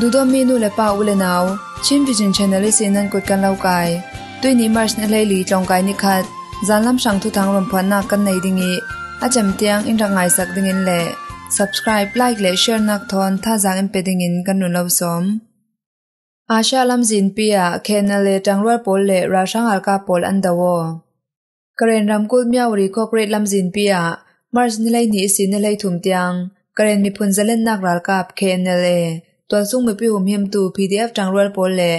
ดูดมีนูเลป้าอุเลนาวชิมวิจินชนลิสินันกุดกันเล่ากายตุยนิมาร์ชเนลลีจงกายนิคัดจานลำชังทุทางรมพันนักกันในดิ่งอาจจมเตียงอินรังไอสักดิ่งินและ subscribe like และ share นักทอนท่าจางอินเปดิ่งินกันนุนเล่าสมอาชาลำจินปียาเคนเลจังรัวปอลเล่ราชังอาลกาปอลอันดาวกระเรนรำกุดมียวรีโคกรีดลำจินปียามาร์ชเนลลีนิสินเนลลี่ถุมเตียงกระเรนมีพุนเซเลนนักรัลกาบเคนเล่ tuan sung mi pi hum him tu pdf tangrual pol le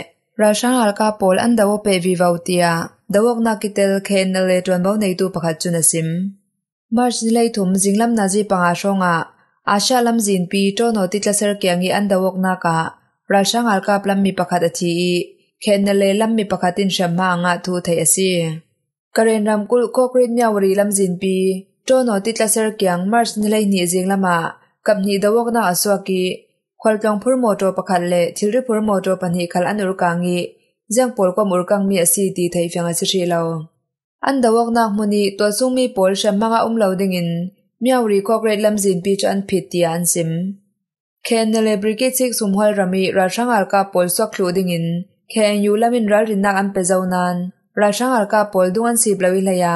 rashan halka pol an dawo pe vi vautia dawok na kitel khen na le tuan bau nei tu pakhat chuna sim march ni lai thum jinglam na ji panga shonga asha lam jin pi to no titla ser kyang i an dawok na ka rashan halka plam mi pakhat athi khen na le lam mi pakhatin shamma nga thu thai asi karen ram kul kokrin nyawri lam jin pi to no titla ser kyang march ni lai ni jing lama kapni dawok na aswaki khol tlang phur mo to pakhat le thilri phur mo to panhi khal anur kangi jang pol ko mur kang mi asi ti thei fyanga chi ri lo an dawak nak muni to chung mi pol sha manga um lo ding in miaw ri ko great lam jin pi chan phit ti an sim khen le brigade six sum hol rami ra sang al ka pol sok lu ding in khen yu lamin ra rin nak an pe zau nan ra sang al ka pol dung an sip lawi laya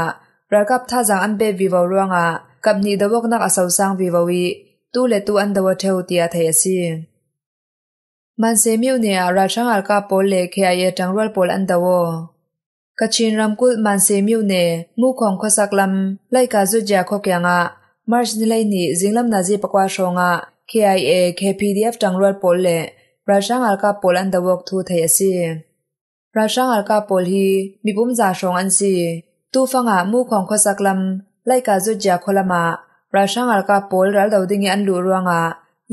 ra kap tha jang an be vi vo ruanga kap ni dawak nak asaw sang vi vowi ตู้เลตูอันดาวเทวตียเทียสิมันเซมิวเนียราชังอาลกาโปเลเคอเยจังรวลโปลอันดาวกชินรำกุลมันเซมิวเนมูของขสักลำไล่กาจุจยาคกยังอะมาร์ชนิไลนี่จิงลำนาจีปกวาชงอะ KIA KPDF จังรวลโปลเลราชังอาลกาโปลอันดาวกทูเทียสิราชังอาลกาโปลฮีมีปุ่มจ่าชงอันซีตู้ฟังอะมูของขสักลำไล่กาจุจยาคลมาราช่างอากาปอลรัลดาวดิ้งอันลูรวงอ่ะ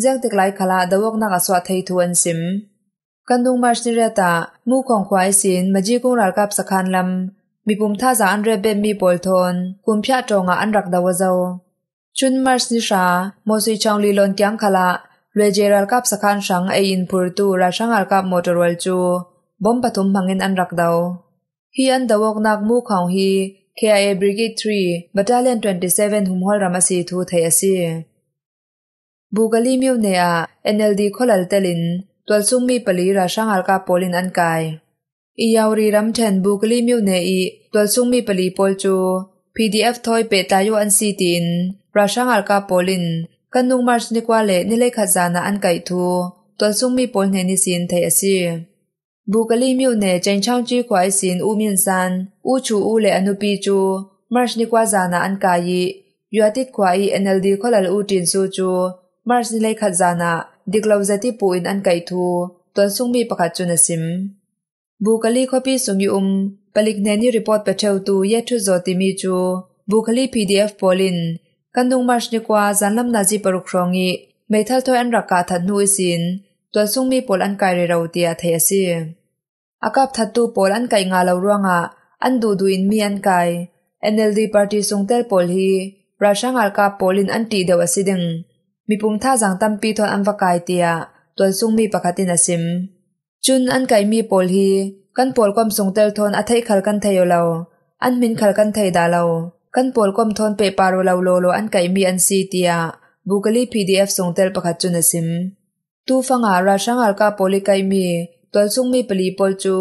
แจ้งติดไล่ขลาดาวกนักสวัสดิ์ทุนซิมกันดุงมาชนิรตามู่ของควายสินมาจีกุงรัลกับสะคานลำมีปุ่มท่าจาอันเรเบนมีบอลทอนคุณพิจารณาอันรักดาวเจ้าชุนมาชนิชาโมซิชองลีลอนที่อังขลาเรเจรัลกับสะคานชังเออินพูรตูราช่างอากาปมอเตอร์เวลจูบอมปตฐมพังเงินอันรักดาวฮีอันดาวกนักมู่ของฮี KIA Brigade 3 Battalion 27 Humhol Ramasi Thu Thayasi Bugali Miu Nea NLD Kholal Telin Twalsung Mi Pali Ra Shangal Ka Polin An Kai Iyauri Ramthen Bugali Miu Ne I Twalsung Mi Pali Polchu PDF Thoi Pe Tayo An Si Tin Ra Shangal Ka Polin Kanung March Nikwale Nilai Khazana An Kai Thu Twalsung Mi Pol Ne Ni Sin Thayasi บุกลีมิวเน่เจนช่องจี้ควายสินอูมินซันอูชูอูเลอนุปีจูมาร์ชนิกว่าจานาอันกายยูอาติดควายเอ็นเอลดีคอลลูจินซูจูมาร์ชนิเลขัดจานาดิกลาวเซติปูอินอันไกทูตัวซุงมีประกาศจุนสิมบุกลีคข้อพี่สุงยุมปลิกเนนี่รีพอร์ตไปเชลตูเยทุโจติมีจูบุคลีพีดีเอฟบอลินกันดุงมาร์ชนิกว่าจานลำนาจีปรุครองอีไม่ทัลทอยอันรักกาทัดนูอิสินตัวซุงมีปอลันไกเรเราเตียเทยสีอากับทัตตูปอลันไกงาลาาร่วงอ่ะอันดูดูอินมีอันไกลดีพาร์ตี้ซุงเตลปอลฮีราชังอากับปอลินอันตีเดวสิดึงมีปุ่งท่าจังตั้มปีทอนอันวกายเตียตัวซุงมีปกตินาซิมจุนอันไกมีปอลฮีกันปอลความซุงเตลทอนอัทยขลกันเทยเราอันมินขลกันเทยดาเรากันปอลความทอนเปปารรเราโลโลอันไกมีอันซีเตีย บุกลีพีดีเอฟซุงเตลปกตินาซิมตูฟังอาราชังอากาโปลิกไกมีตัวซุงมีปลีปอลจู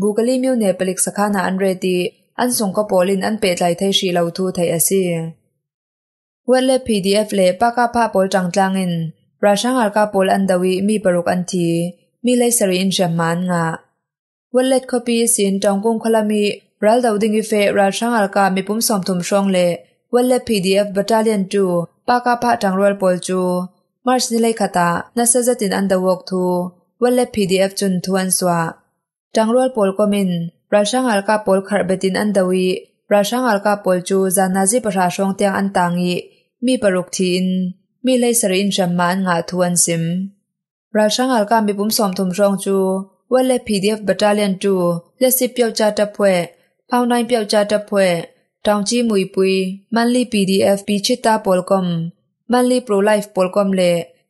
บุกลิมิวเนปลิกสัขานาอันเรดีอันส่งก็ปอลินอันเปิดไลทศชีเลาทูเทียสซีวันเลพีดีเอฟเล็ปากกาพาปอลจังจังอินราชังอากาโปลอันดวีมีปรุกอันทีมีเลสเรีนเฉมันงะวันเล็ดคอปีสินจองกุงคลามีรัลดาวดิงอิเฟราชังอากามีปุ่มสมทุมช่วงเลวันเลพีดีเอฟบัตเตอร์เลียนจูปากกาพาจังรัลปอลจูมาร์ชนี่เลยค่ะตานั่นเสจินอันดเดวอกทูวันเล็พีดีเอฟจุนทวนสวาจังรัวปอลก็มินระชาชนอัลกาปอลคารเบตินอันดเดวีประชาชนอัลกาปอลจูจานาจิประชาชงเตียงอันต่างอีมีปรุกทีนมีเลยสรินชัมมานงาทวนซิมประชาชนอัลกามีบุ่มสอมทุมรองจูวันเล็พีดีเอฟบัตเตรเลียนจูและสิบเปียวจ่าตะเพ่อพาวนายเปียวจ่าตะเพ่อจางจีมุยปุยมันลีพีดีเอฟปีชิตาปอลกอมมันลีโปรไลฟ์ปอลกอมเล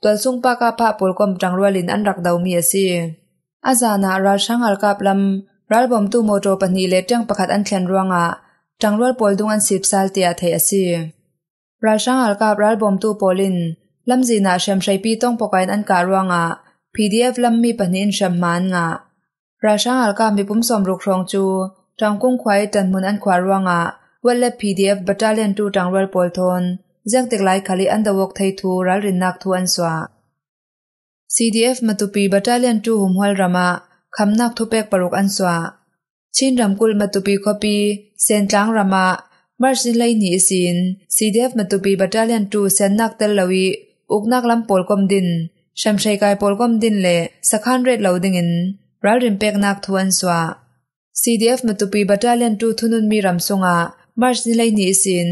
ตัวซุงปากาพะปอลกอมจังรัวลินอันรักดาวมีสิอาจารย์นาราช่างอัลกับลำรัลบอมตูโมโตปนีเลจังประคัดอันเขียนรวงอ่ะจังรัวปลดุงอันสิบซาลเตียเทียสิราช่างอัลกับรัลบอมตูปลินลำจีนาเชมชัยปีต้องปกันอันการวงอ่ะเอฟลำมีปนินเชมมานอ่ะราช่างอัลกับมีปุ่มสมรุกรองจูจังกุ้งควายจันมุนอันควารวงอ่ะวันเล็บเอฟบัตรเลียนตูจังรัวปอลทนจังติกไลคัลิอันดาวกไทยทูรัลรินนักทูอันสวา CDF มาตุปีบัตรเลียนจูหุมฮวลรามาคำนักทูเปกปรุกอันสวาชินรำกุลมาตุปีคอปีเซนจังรามามาร์ชินไลนีสิน CDF มาตุปีบัตรเลียนจูเซนนักเตลลวีอุกนักลำโพลกอมดินชัมชัยกายโพลกอมดินเลสขันเรดเลาดิงินรัลรินเปกนักทูอันสวา CDF มาตุปีบัตรเลียนจูทุนุนมีรำสงะมาร์ชินไลนีสิน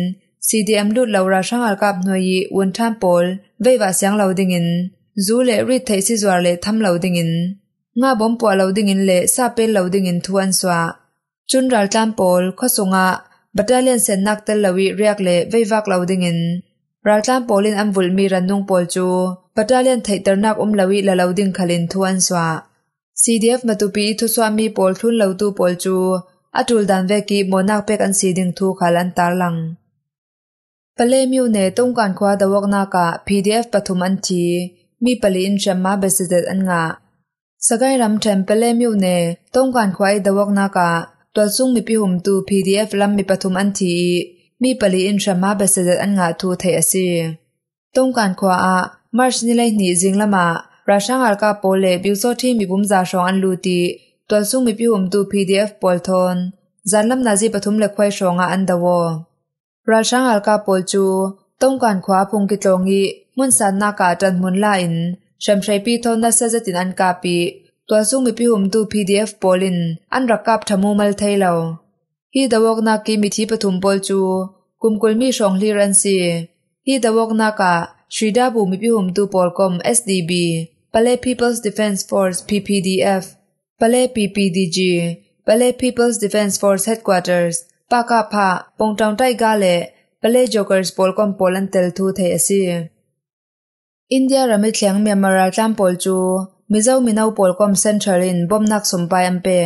ซีีดเอ็มดูดเหล่าราช่างอากับหน่วยวันทามปอลเว้ว่าเสียงเหล่าดิ่งินจูเล่ริดไทยซิจวาร์เล่ทำเหล่าดิ่งินงาบอมปัวเหล่าดิ่งินเล่ซาเป็นเหล่าดิ่งินทวนสวาจุนราชทาปอลข้อสงะบัตรเลียนเซนนักเตลลวีเรียกเล่เว้ยวักเหล่าดิ่งินราชทาปอลินอัมวุลมีรันนุงปอลจูบัตรเลียนไทยเตอร์นักอุ้มเหล่าวีละเหล่าดิ่งขลินทวนสวาเอฟมาตุปีทุสวามีปอลทุนเหล่าตูปอลจูอาจูลดันเวกีโมนักเป็กอันซีดิ่งทูขลันตาลังปเลมิวเนตงการคว้าดวกนากา PDF ปฐุมอันทีมีปลีอินชัมมาเบสิเดตอันงาสกายรำเทมปเลมิวเนตงการคว้ายดวกนากาตัวซุงมีพิหุมตู PDF ลำมีปฐุมอันทีมีปลีอินชัมมาเบสิเดตอันงาทูเทอสีตงการคว้ามาร์ชนิเลนีจิงละมาราชางอารกาโปเลบิวโซที่มีบุมจาชองอันลูตีตัวซุงมีพิหุมตู PDF บอลทอนจันลำนาจีปฐุมเล็กควายชองอันดาวราช่างอัลกาโปลจูต้องการคว้าพงกิตรงอีมุนสันนากาจันมุนลายินชมชัยปีทอนนัสเซตินอันกาปีตัวซุ่มีพิหุมตูพีดีเอฟโปลินอันรักกับทมูมัลไทยเราฮีดาวกนากิมิทีปฐุมโปลจูกุมกุลมีสองลีรันซีฮีดาวกนากาชรีดาบูมิพิหุมตูโปลคอมเอสดีบีปลเล่ People's Defense Force PPDF ปาเล่ PPDG ปลเล่ People's Defense Force Headquarters Jokers Tel India ပါကဖပုံတောင်တိုက်ကလည်းပလေဂျိုကာစ်ဘောလ်ကွန်ပိုလန်တယ်ထူထေအစီအိန္ဒိယရမိချျန်မြန်မာရာချမ်ပေါ်ချူမီဇိုမီနောပေါ်ကွန်စင်ထရယ်အင်ဘမ်နက်စုံပိုင်အမ်ပေ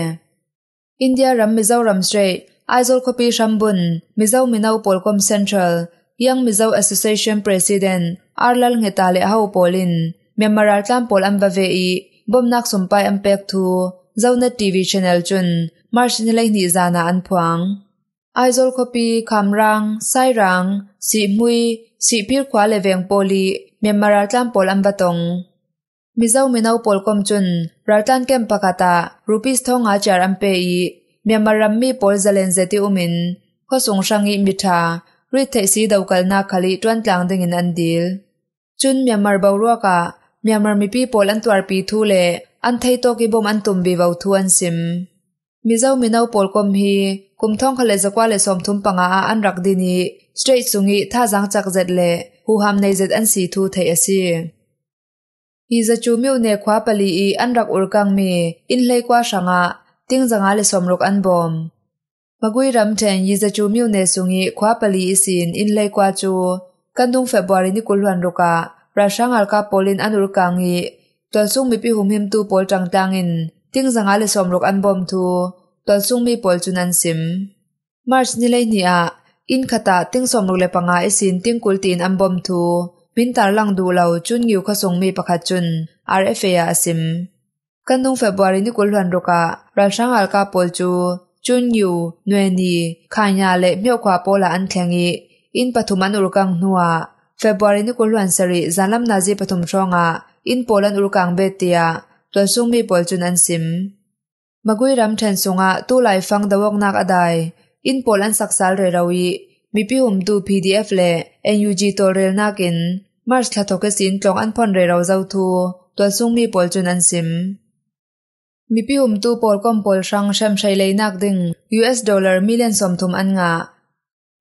အိန္ဒိယရမ်မီဇိုရမ်စထရိတ်အိုင်ဇိုကိုပီရှမ်ဘွန်မီဇိုမီနောပေါ်ကွန်စင်ထရယ် yang Mizo Association President Arlal Ngetale Hau Polin, Myanmar Tampol Ambavei, Bomnak Sumpai Ampek Thu, Zauna TV Channel Chun, March Nilay Nizana Anpuang. Aizol Kopi,Kham Rang,Sai Rang,Sik Mui,Sik Pir Kwa Le Vyeng Poli,Myanmar Rattan Pol Ambatong Mizaw Minow Pol Komchun,Rattan Kem Pakata,Rupis Tho Ngachar Ampeyi,Myanmar Rammi Pol Zalen Zeti Umin,Kho Songshangi m i t h a r i t h e Si Dawkal Na Khali t w a n t l a n g d i n g i n a n d e l Chun m y m a r b a w r u a k a m y m a r Mipi Pol Antwar Pi t h u l e a n t h a Toki Bom Antumbi Thuan Sim mizo minau polkom hi kumthong khale zakwa le som thum panga a an rak dini straight sungi tha jang chak zet le hu ham nei zet an si thu thei asi hi za chu miu ne khwa pali i an rak ur kang mi in hlei kwa shanga ting zanga le som rok an bom magui ram then hi za chu miu ne sungi khwa pali isin in hlei kwa chu kandung february ni kulwan roka ra shangal ka polin anur kangi tonsung mi pi hum him tu pol tang tangin ting zanga le som rok an bom thu tol sung mi pol chun an sim march ni lei ni a in khata ting som rok le panga e sin ting kul tin an bom thu min tar lang du lo chun ngiu kha song mi pakha chun rfa ya asim kanung february ni kul han roka ra sang al ka pol chu chun ngiu nwe ni khanya le myo kwa pola an thengi in pathuman urkang nuwa february ni kul han sari zalam nazi pathum chonga in polan urkang betia ตัวซุงมีปอลจุนันซิมมากุยรำเทนสงะตู้ไหลฟังดาวกนักอดายอินปอลอันสักสารเรราวีมีพิหุมดูพีดีเอฟเลเอ็นยูจีตัวเรียนนักิน มาร์ชทัตโตทกสินกลองอันพอนเรเราเจ้าทูตัวซุงมีปอลจุนันซิมมีพิหุมตู้ปอลก้มปอลชังแชมชัยเลยนักดึง US ดอลลาร์มิเลนสมทุมอันงะ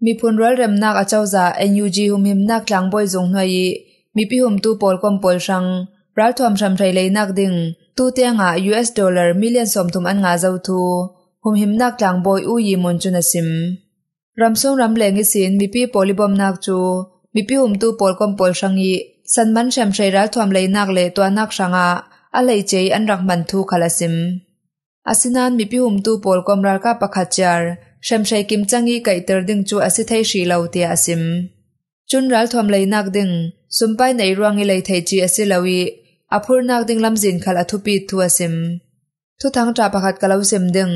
มีพลรัลเรมนักอาเจ้าจ่าเอ็นยูจีหุมหิมนักหลังบอยจงหน่วยมีพิหุมตู้ปอลก้มปอลชังรัลทอมแชมชัยเลยนักดึง tu te nga US dollar million som thum an nga zo thu hum him nak tang boy u yi mon chuna sim ram song ram leng i sin mi pi polibom nak chu mi pi hum tu pol kom pol sangi san man sham shai ra thom lei nak le to nak sanga a lei chei an rak man thu khala sim asinan mi pi hum tu pol kom rar ka pakha char sham shai kim changi kai ter ding chu asi thei shi lo te asim chun ral thom lei nak ding sumpai nei ruangi lei thei chi asi lawi อพูรนักดึงลำจินขัลอธุปีทัวซิมทุทังจ่าประคัดกล่ลาซิมดึง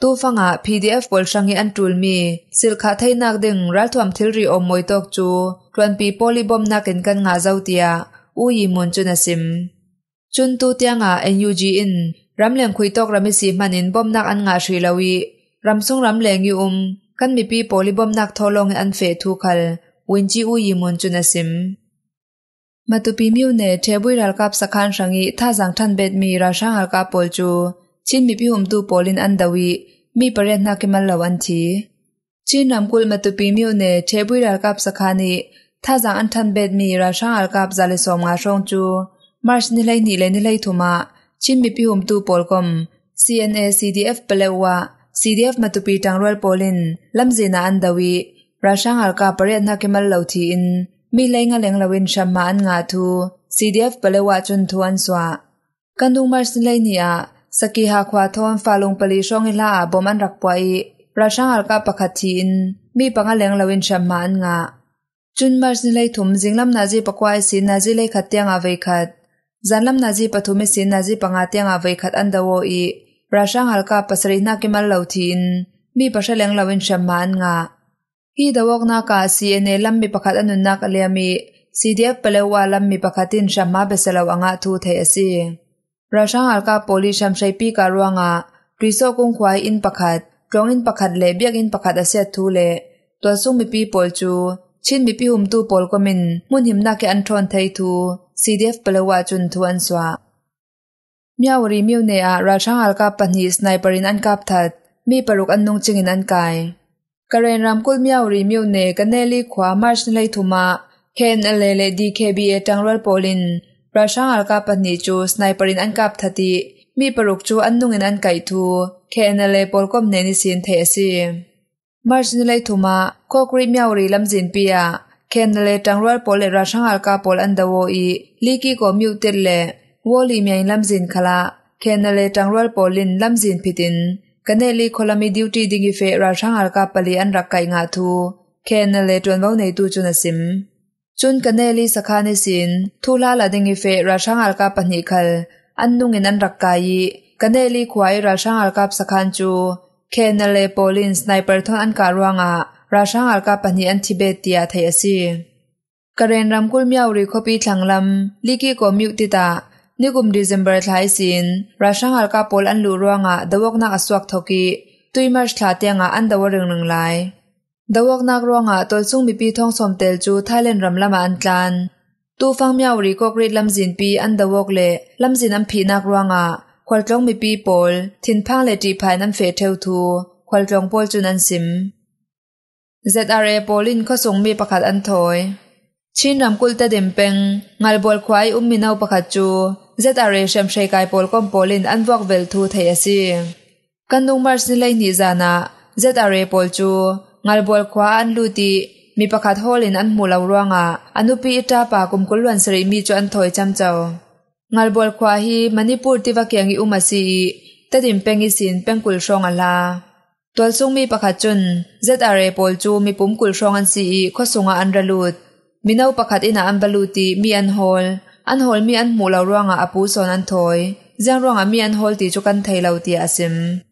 ตู้ฟังอ่ะ PDF บอลช่างยันรูลมีสิลขาไทยนักดึงรัธทวมทิลรีอมมวยตกจูรันปีโพลิบอมนักเกินกันงาเจ้าเตียอุยมุนจุนสิมจุนตูเตียงอ่ะ NUG ิ n รำเลียงคุยตกรำมิสีมันินบอมนักอันงาชีลาวีรำซุงรำเลียงยูอุมกันมีปีโพลิบอมนักทอลงอันเฟทูคัลวินจีอุยมุนจุนสิมမတူပီမြို့နယ်ထေဘွေရလကပ်စခန်းရငိသာဇန်ထန်ဘက်မီရာရှန်အကပေါ်ကျူချင်းမီပီဟုမ်တူပေါ်လင်အန်ဒဝီမိပရက်နာကမလဝန်ချီချင်းနမ်ကုလမတူပီမြို့နယ်ထေဘွေရလကပ်စခန်းနိသာဇန်အန်ထန်ဘက်မီရာရှန်အကပ်ဇာလီဆောမငါရှုံကျူမတ်နိလိုင်းနိလိုင်းနိလိုင်းထူမာချင်းမီပီဟုမ်တူပေါ်ကွန် CNA CDF ပလဲဝါ CDF မတူပီတန်ရွယ်ပေါ်လင်လမ်ဇီနာအန်ဒဝီရာရှန်အကပရက်နာကမလလောတီအင် mi lai nga leng lawin shaman nga thu CDF palewa chun thuan swa kandung mar sin lai nia saki ha khwa thon falung pali song ila boman rak pai rasang alka pakhati in mi panga leng lawin shaman nga chun mar sin lai thum jinglam na ji pakwai sin na ji lai khatyang a vei khat zanlam na ji pathumi sin na ji panga tyang a vei khat andawo i rasang alka pasri na kemal lautin mi pasha leng lawin shaman nga hi dawok na ka CNA lammi pakhat anun nak aliami CDF palewa lammi pakhatin shamma besalaw anga thu thei asi rashang alka poli shamshai pi ka ruanga riso kung khwai in pakhat tlong in pakhat le biak in pakhat ase thu le to sung mi pi pol chu chin mi pi hum tu pol ko min mun him na ke an thon thei thu CDF palewa chun thu an swa miawri miu ne a rashang alka panhi sniper in an kap that mi paruk an nung chingin an kai กเรนรำกุลเมียวรีมิวเนกันเนลีขวามาร์ชเลยทุมาเคนอเลเลดีเคบีเอตังรวลโปลินประช่างอัลกาปนิจูสไนปรินอันกับทัติมีปรุกจูอันนุ่งอันไก่ทูเคนอเลโปลกมเนนิสินเทซีมาร์ชเลยทุมาโคกรีเมียวรีลำจินเปียเคนอเลตังรวลโปเลราช่างอัลกาโปลอันดาวอีลีกีกมิวติเลวอลีเมียนลำจินคลาเคนอเลตังรวลโปลินลำจินพิตินกันเลยคนละมีดิวตีดิ่งเฟราช่างอากับปลีอันรักไก่งาทูแค่นเลยวนวบาในตูจุนสิมจุนกันเลีสักานิสินทูลาละดิ่งเฟราช่างอากับปนิคัลอันนุงเงินรักไก่กันเลีควายราช่างอากับสักานจูเคนเลโปลินสไนเปอร์ทอนอันการวางอ่าราช่างอัลกับปนิอันทิเบเตียไทยสิกระเรนรำกุลเมียวรีคบีทังลำลิกิโกมิวติตา nikum December thlai sin rashang alka pol an lu ruanga dawokna aswak thoki tuimar thlatianga an dawaring ring lai dawokna ruanga tolchung mi pi thong som tel chu Thailand ram lama an tlan tu fang miaw ri kok rit lam jin pi an dawok le lam jin am phi nak ruanga khwal tlong mi pi pol thin phang le ti phai nam fe theu thu khwal tlong pol chun an sim ZRA polin khosung mi pakhat an thoi ชินรำกุลตะเดมเปงงาลบอลควายอุ้มมินาวปะขัดจูเจตอาเรชัมเชกายปอลก้มปอลินอันวอกเวลทูเทียซีกันดุงมาร์สินไลนิจานาเจตอาเรปอลจูงาลบอลควายอันลูติมีปะขัดโฮลินอันมูลาวรวงอ่ะอนุปีอิตาปากุมกุลวันสรีมีจูอันถอยจำเจ้างาลบอลควายมันนี่ปูี่วักยังอีอุมาซีตะเดมเปงอีสินเปงกุลชองอัลลาตัวซุงมีปะขัดจุนเจตอาเรปอลจูมีปุ่มกุลชองอันซีข้อสุงอันระลุด Minaw pakat ina ang baluti mi an hol. An hol mi an mulaw ruang a apu son an toy. Zang ruang a mi an hol ti chukan thay law ti asim.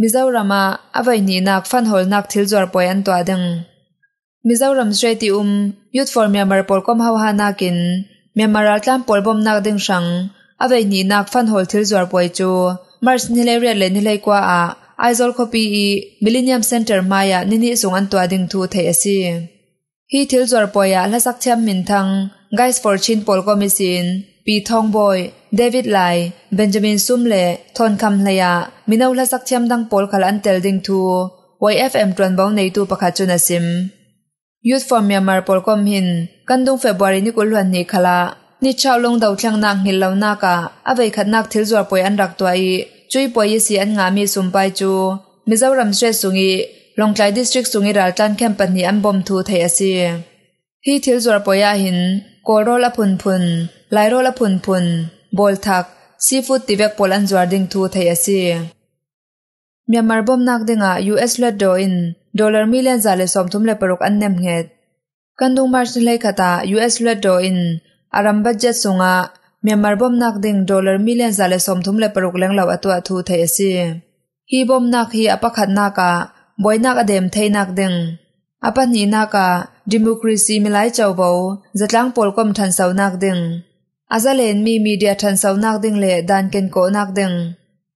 Mizorama avay ni nak fan hol nak til zor poy an toa deng. Mizoram straight um youth for Myanmar pol kom haw hanakin. Myanmar al tlam pol bom nak deng sang. Avay ni nak fan hol til zor poy chu. Mars nilay red le nilay kwa a. Aizol kopi i Millennium Center maya nini sung an toa deng tu thay asim. hi thil zor poya lasak cham min thang guys for chin pol komisin pi thong boy david lai benjamin sumle thon kham hlaya minau lasak cham dang pol khala an tel ding thu yfm tron bang nei tu pakha chuna sim youth for myanmar pol kom hin kandung february ni kul hlan ni khala ni chaw long dau thlang nak ngil lo na ka avei khat nak thil zor poi an rak twai chui poi si an nga mi sum pai chu mizoram sre sungi Longklai district sungi raltan kem patni an bom thu thei asi hi thil zor poya hin koro la phun phun lairo la phun phun bol thak seafood tivek polan zor ding thu thei asi Myanmar bom nak dinga US la do in dollar million zale som thum le paruk an nem het kandung march lai khata US la do in aram budget sunga Myanmar bom nak ding dollar million zale som thum le paruk leng law atwa thu thei asi hi bom nak hi apakhat naka บอยนักเดมเทนักดึงอพันนีนักะดิมครีซีมีหลายเจ้าบ่จะตั้งปลกมทันสาวนักดึงอาซาเลนมีมีเดียทันสาวนักดึงเลดันเกนโกนักดึง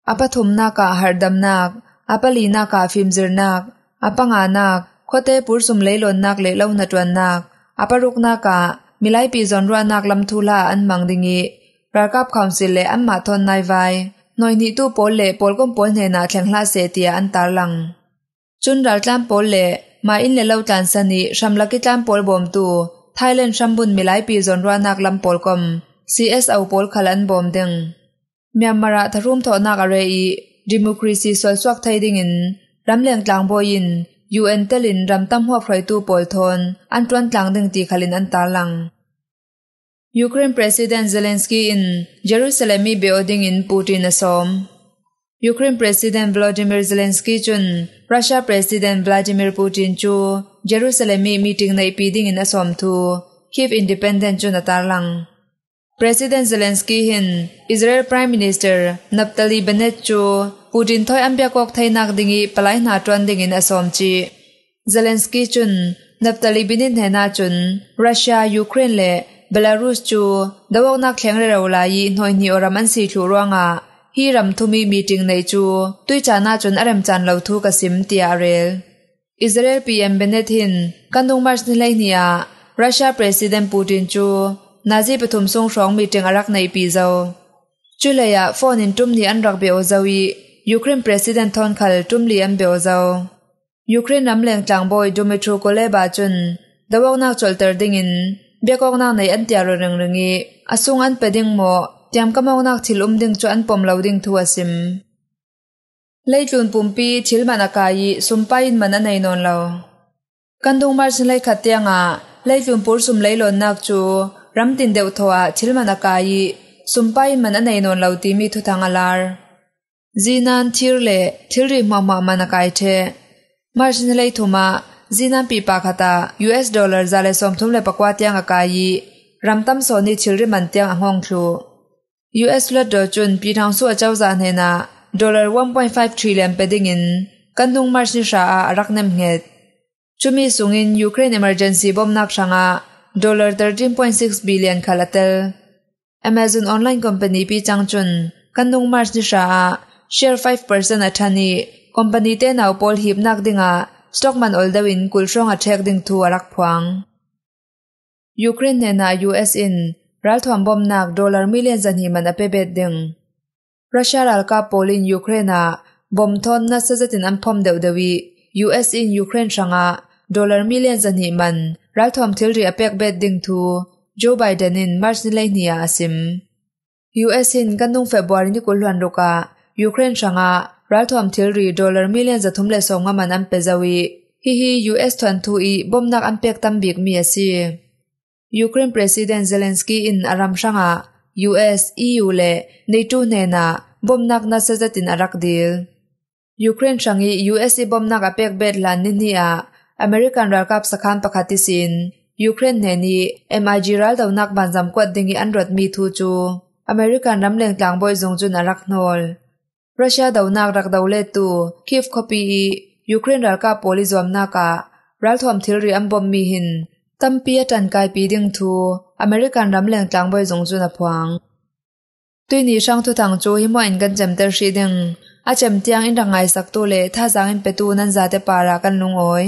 อาปทุมนักะฮาร์ดัมนักอาปลีนักะฟิมเซอรนักอาปงานักคดเตปุร์สุมเลลนนักเลเล่าหนัดวนนักอาปรุกนักะมีหลายปีจนรัวนักลำทุลาอันมังดึงอรากับความสิเลอันมาทนนายไวหน่อยนี้ตู้โพลเล่โพลก้มปนเหน่าแข็งลาเสตียอันตาลังจุนรัลตามปอลเล่มาอินเลเลาตันสันิชัมลักิตามปอลบอมตูไทยเล่นชัมบุนมิไลปีจอนรานักลำปอลกอมซีเอสเอาปอลขลันบอมดึงเมียมาระทรุมทอนักอะไรอีดิมูครีซีสวยสวกไทยดิ่งินรำเลียงกลางบอยินยูเอ็นเตลินรำตั้มหัวพลอยตูปอลทอนอันตรวนกลางดึงตีขลินอันตาลังร k r a i n e p r ธ s i d e เ t Zelensky in j e r u s a ม e m building i ินปูตินอสม Ukraine President Vladimir Zelensky chun Russia President Vladimir Putin chu Jerusalem mi meeting nei piding in asom thu Kiev independent chun atar lang President Zelensky hin Israel Prime Minister Naftali Bennett chu Putin thoi ambya kok thainak dingi palai na twan ding in asom chi Zelensky chun Naftali Bennett he chun Russia Ukraine le Belarus chu dawok na khleng re lai noi ni oram an si thu ruanga ฮีรัมทุมีมีติงในจูตุยจานาจนอารมจันเลาทูกสิมติอาเรลอิสราเอลพีเอ็มเบเนตินกันดุงมาร์ชนเลเนียรัสเซียประธานปูตินจูนาซีปฐมทรงสองมีติงอารักในปีเจ้าจุเลียะฟอนินตุมนีอันรักเบโอเจวียูเครนประธานทอนคัลตุมลีอันเบโอเจ้ายูเครนนำแหล่งจังบอยดูเมทรูโกเลบาจุนดาวนักจอลเตอร์ดิงินเบียกองนางในอันเตียรเริงเรืองีอสุงอันเปดิงโม tiam ka mong nak thil um ding chu an pom lo ding thu asim leitlun pumpi thil manakai sumpai in mana nei non lo kandung mar sin lai khatyanga leitlun pur sum leilon nak chu ramtin deu thowa thil manakai sumpai in mana nei non lo ti mi thu thangalar zinan thirle thilri ma ma manakai the mar sin lai thuma zinan pi pa khata us dollar zale som thum le pakwa tianga kai ramtam so ni thilri man tiang angong thu US ลดดจุนปีทางสัวเจ้าจานเนาดอลลร1.5ทริลียนเปดิงินกันดุงมาร์ชนชาอารักเนมเงตจุมีสงินยูเครนเอเ e อร์เจนซีบอนักชงอา13.6บ l ลียนคาลาเตล Amazon Online Company ปีจังจุนกันดุงมาร์ชนชาอาเชียร์5%อัธานีคอมพานีเตนาวพอลทั USN รัลถวมบอมนักดอลลาร์มิเลียนจันหิมันอเปเบดดึงรัสเซียรัลกาโปลินยูเครนบอมทอนนัสจะตินอันพอมเดวเดวี US in Ukraine shanga dollar million zani man ral thom thil ri apek bet ding thu Joe Biden in March ni lai niya asim US in kanung February ni kulhan roka Ukraine shanga ral thom thil ri dollar million za thum le songa man am pezawi hi hi US thon thu i bom nak an pek tam bik mi asi ยูเครนประธานเซเลนสกีอินอารัมชังอา U.S. EU เล่ในตัวเนน่าบอมนักนัสเซตินอรักดิลยูเครนชังอี U.S. บอมนักอเปกเบดลันนินีอาอเมริกันรักับสกันปะคติสินยูเครนเนนี M.I. จิรัลดาวนักบันจำกวดดิ่งอันรถมีทูจูอเมริกันรำเลงต่างบอยจงจุนอรักนอลรัสเซียดาวนักรักดาวเลตูคีฟคอปียูเครนรักับโพลิซอมนักอารัลทอมทิลรีอันบอมมีหินตั้มเปียจันกายปีดิ่งทูอเมริกันรำแรงจังบอยจงจุนอภวงตุยนี้ช่างทุตังจูหิมอินกันจำเตอร์ชีดิ่งอาจำเตียงอินดังไงสักตัวเลยถ้าจางอินเปตูนันจาเตปารากันลุงโอย